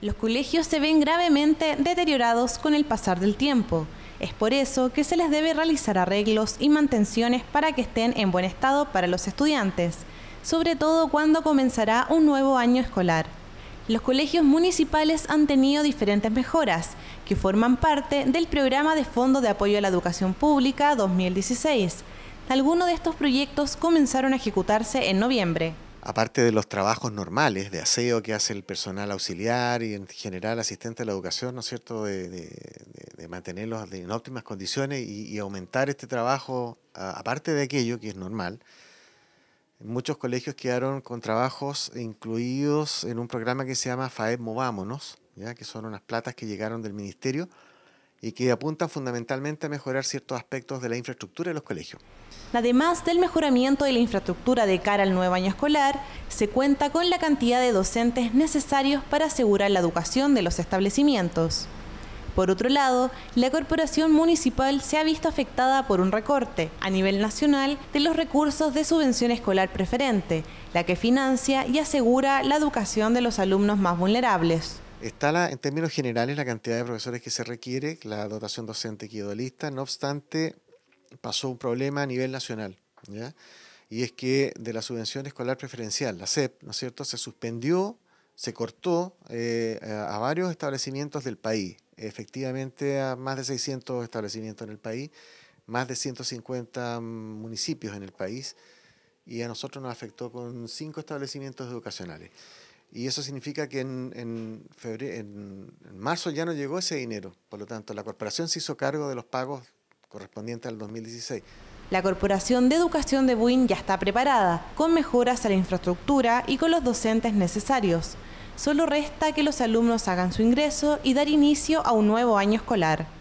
Los colegios se ven gravemente deteriorados con el pasar del tiempo. Es por eso que se les debe realizar arreglos y mantenciones para que estén en buen estado para los estudiantes, sobre todo cuando comenzará un nuevo año escolar. Los colegios municipales han tenido diferentes mejoras, que forman parte del programa de Fondo de Apoyo a la Educación Pública 2016. Algunos de estos proyectos comenzaron a ejecutarse en noviembre aparte de los trabajos normales de aseo que hace el personal auxiliar y en general asistente a la educación, ¿no es cierto?, de, mantenerlos en óptimas condiciones y, aumentar este trabajo, aparte de aquello que es normal. Muchos colegios quedaron con trabajos incluidos en un programa que se llama FAEP Movámonos, ¿ya? que son unas platas que llegaron del ministerio y que apunta fundamentalmente a mejorar ciertos aspectos de la infraestructura de los colegios. Además del mejoramiento de la infraestructura de cara al nuevo año escolar, se cuenta con la cantidad de docentes necesarios para asegurar la educación de los establecimientos. Por otro lado, la corporación municipal se ha visto afectada por un recorte a nivel nacional de los recursos de subvención escolar preferente, la que financia y asegura la educación de los alumnos más vulnerables. Está en términos generales la cantidad de profesores que se requiere, la dotación docente lista, no obstante, pasó un problema a nivel nacional, y es que de la subvención escolar preferencial, la SEP, ¿no es cierto?, se suspendió, se cortó eh, a varios establecimientos del país, efectivamente a más de 600 establecimientos en el país, más de 150 municipios en el país, y a nosotros nos afectó con cinco establecimientos educacionales. Y eso significa que en, en, febrero, marzo ya no llegó ese dinero. Por lo tanto, la corporación se hizo cargo de los pagos correspondientes al 2016. La Corporación de Educación de Buin ya está preparada, con mejoras a la infraestructura y con los docentes necesarios. Solo resta que los alumnos hagan su ingreso y dar inicio a un nuevo año escolar.